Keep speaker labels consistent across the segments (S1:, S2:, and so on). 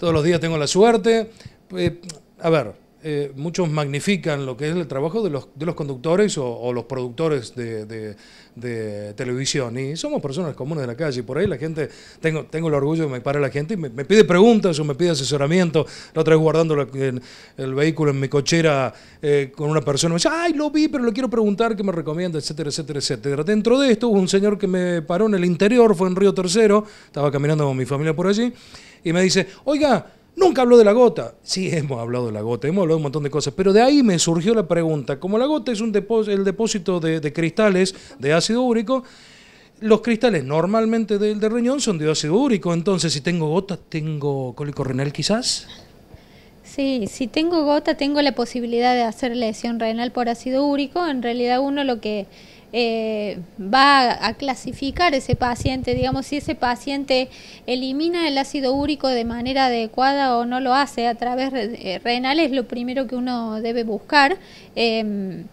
S1: todos los días tengo la suerte. Eh, a ver, eh, muchos magnifican lo que es el trabajo de los, conductores o, los productores de, televisión. Y somos personas comunes de la calle. por ahí la gente, tengo, tengo el orgullo que me para la gente y me, pide preguntas o me pide asesoramiento. La otra vez guardando el vehículo en mi cochera eh, con una persona, me dice, ay, lo vi, pero lo quiero preguntar qué me recomienda, etcétera, etcétera, etcétera. Dentro de esto hubo un señor que me paró en el interior, fue en Río Tercero, estaba caminando con mi familia por allí y me dice, oiga, nunca habló de la gota. Sí, hemos hablado de la gota, hemos hablado de un montón de cosas, pero de ahí me surgió la pregunta, como la gota es un el depósito de, cristales de ácido úrico, los cristales normalmente del de riñón son de ácido úrico, entonces si tengo gota, ¿tengo cólico renal quizás?
S2: Sí, si tengo gota, tengo la posibilidad de hacer lesión renal por ácido úrico. En realidad uno lo que eh, va a, clasificar ese paciente, digamos, si ese paciente elimina el ácido úrico de manera adecuada o no lo hace a través eh, renal, es lo primero que uno debe buscar. Eh,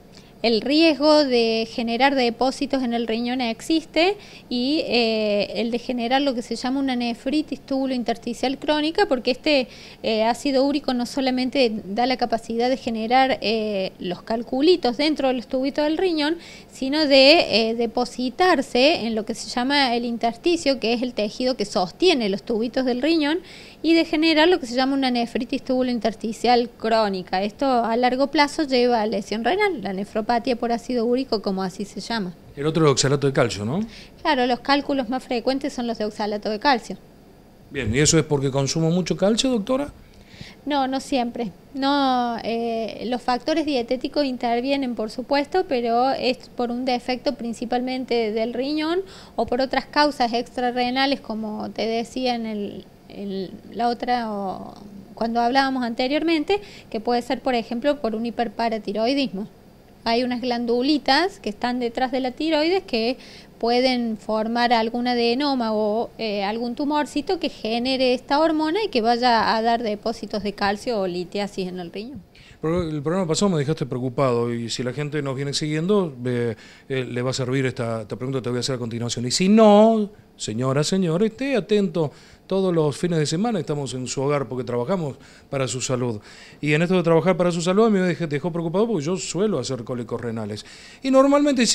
S2: el riesgo de generar depósitos en el riñón existe y eh, el de generar lo que se llama una nefritis túbulo intersticial crónica, porque este eh, ácido úrico no solamente da la capacidad de generar eh, los calculitos dentro del tubito del riñón, sino de depositarse en lo que se llama el intersticio, que es el tejido que sostiene los tubitos del riñón, y de generar lo que se llama una nefritis túbulo intersticial crónica. Esto a largo plazo lleva a lesión renal, la nefropatía Patia por ácido úrico, como así se llama.
S1: El otro es oxalato de calcio, ¿no?
S2: Claro, los cálculos más frecuentes son los de oxalato de calcio.
S1: Bien, ¿y eso es porque consumo mucho calcio, doctora?
S2: No, no siempre. No, eh, los factores dietéticos intervienen, por supuesto, pero es por un defecto principalmente del riñón o por otras causas extrarrenales, como te decía en, el, la otra cuando hablábamos anteriormente, que puede ser, por ejemplo, por un hiperparatiroidismo hay unas glandulitas que están detrás de la tiroides que pueden formar algún adenoma o eh, algún tumorcito que genere esta hormona y que vaya a dar depósitos de calcio o litiasis en el riñón.
S1: el programa pasado me dejaste preocupado y si la gente nos viene siguiendo, eh, le va a servir esta, pregunta te voy a hacer a continuación. Y si no, Señora, señor, esté atento. Todos los fines de semana estamos en su hogar porque trabajamos para su salud. Y en esto de trabajar para su salud, a mí me dejó preocupado porque yo suelo hacer cólicos renales. Y normalmente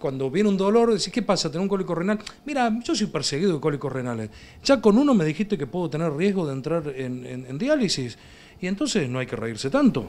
S1: cuando viene un dolor, decís, ¿qué pasa? ¿Tener un cólico renal? Mira, yo soy perseguido de cólicos renales. Ya con uno me dijiste que puedo tener riesgo de entrar en, en diálisis. Y entonces no hay que reírse tanto.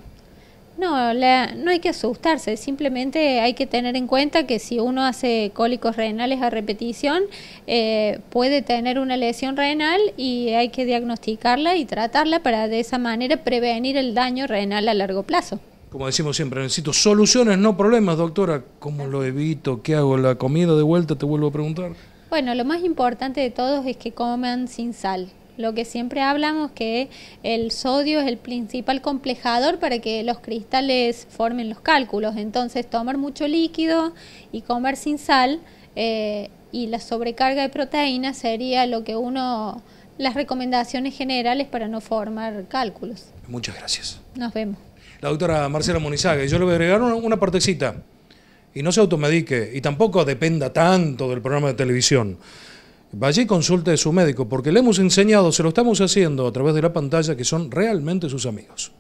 S2: No, no hay que asustarse, simplemente hay que tener en cuenta que si uno hace cólicos renales a repetición, eh, puede tener una lesión renal y hay que diagnosticarla y tratarla para de esa manera prevenir el daño renal a largo plazo.
S1: Como decimos siempre, necesito soluciones, no problemas, doctora. ¿Cómo lo evito? ¿Qué hago? ¿La comida de vuelta? Te vuelvo a preguntar.
S2: Bueno, lo más importante de todos es que coman sin sal. Lo que siempre hablamos que el sodio es el principal complejador para que los cristales formen los cálculos. Entonces, tomar mucho líquido y comer sin sal eh, y la sobrecarga de proteínas sería lo que uno, las recomendaciones generales para no formar cálculos.
S1: Muchas gracias. Nos vemos. La doctora Marcela Monizaga, yo le voy a agregar una partecita y no se automedique y tampoco dependa tanto del programa de televisión. Vaya y consulte a su médico, porque le hemos enseñado, se lo estamos haciendo a través de la pantalla, que son realmente sus amigos.